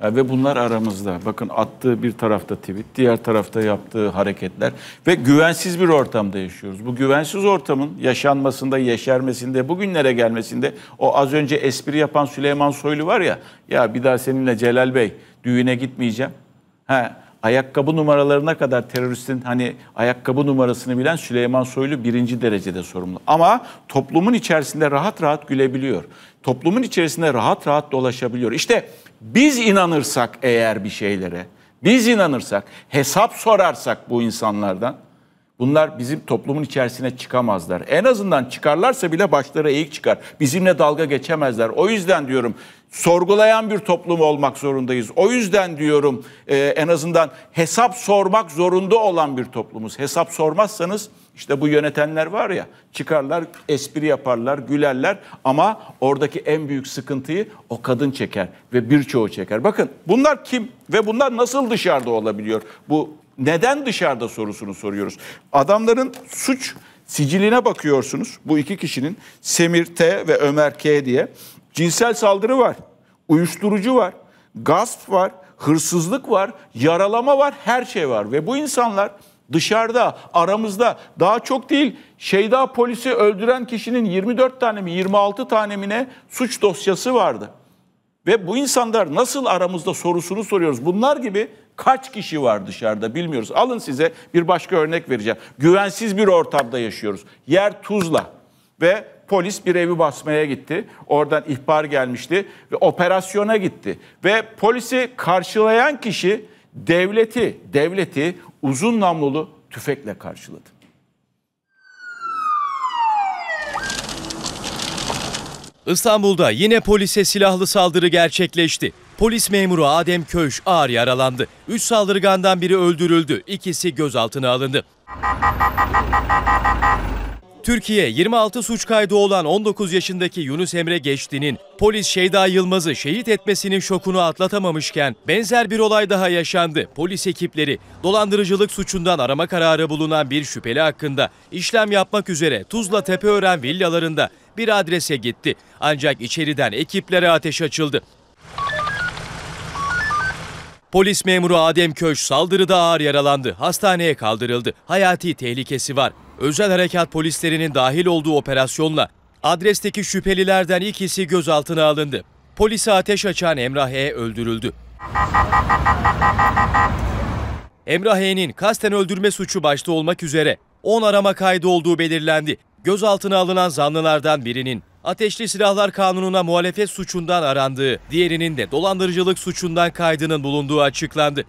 E, ve bunlar aramızda. Bakın attığı bir tarafta tweet, diğer tarafta yaptığı hareketler ve güvensiz bir ortamda yaşıyoruz. Bu güvensiz ortamın yaşanmasında, yeşermesinde, bugünlere gelmesinde o az önce espri yapan Süleyman Soylu var ya, ya bir daha seninle Celal Bey düğüne gitmeyeceğim. Ha, ayakkabı numaralarına kadar teröristin hani ayakkabı numarasını bilen Süleyman Soylu birinci derecede sorumlu. Ama toplumun içerisinde rahat rahat gülebiliyor. Toplumun içerisinde rahat rahat dolaşabiliyor. İşte biz inanırsak eğer bir şeylere, biz inanırsak, hesap sorarsak bu insanlardan bunlar bizim toplumun içerisine çıkamazlar. En azından çıkarlarsa bile başları eğik çıkar. Bizimle dalga geçemezler. O yüzden diyorum sorgulayan bir toplum olmak zorundayız. O yüzden diyorum e, en azından hesap sormak zorunda olan bir toplumuz. Hesap sormazsanız işte bu yönetenler var ya çıkarlar, espri yaparlar, gülerler ama oradaki en büyük sıkıntıyı o kadın çeker ve birçoğu çeker. Bakın bunlar kim ve bunlar nasıl dışarıda olabiliyor? Bu neden dışarıda sorusunu soruyoruz. Adamların suç siciline bakıyorsunuz. Bu iki kişinin Semir T ve Ömer K diye cinsel saldırı var, uyuşturucu var, gasp var, hırsızlık var, yaralama var, her şey var ve bu insanlar Dışarıda, aramızda daha çok değil Şeyda polisi öldüren kişinin 24 tane mi 26 tane mi ne suç dosyası vardı. Ve bu insanlar nasıl aramızda sorusunu soruyoruz. Bunlar gibi kaç kişi var dışarıda bilmiyoruz. Alın size bir başka örnek vereceğim. Güvensiz bir ortamda yaşıyoruz. Yer Tuzla ve polis bir evi basmaya gitti. Oradan ihbar gelmişti ve operasyona gitti. Ve polisi karşılayan kişi devleti, devleti uzun namlulu tüfekle karşıladı. İstanbul'da yine polise silahlı saldırı gerçekleşti. Polis memuru Adem Köş ağır yaralandı. Üç saldırgandan biri öldürüldü, İkisi gözaltına alındı. Türkiye 26 suç kaydı olan 19 yaşındaki Yunus Emre Geçti'nin polis Şeyda Yılmaz'ı şehit etmesinin şokunu atlatamamışken benzer bir olay daha yaşandı. Polis ekipleri dolandırıcılık suçundan arama kararı bulunan bir şüpheli hakkında işlem yapmak üzere Tuzla Tepeören villalarında bir adrese gitti. Ancak içeriden ekiplere ateş açıldı. Polis memuru Adem Köş saldırıda ağır yaralandı. Hastaneye kaldırıldı. Hayati tehlikesi var. Özel harekat polislerinin dahil olduğu operasyonla adresteki şüphelilerden ikisi gözaltına alındı. Polise ateş açan Emrah E. öldürüldü. Emrah E.'nin kasten öldürme suçu başta olmak üzere 10 arama kaydı olduğu belirlendi. Gözaltına alınan zanlılardan birinin ateşli silahlar kanununa muhalefet suçundan arandığı, diğerinin de dolandırıcılık suçundan kaydının bulunduğu açıklandı.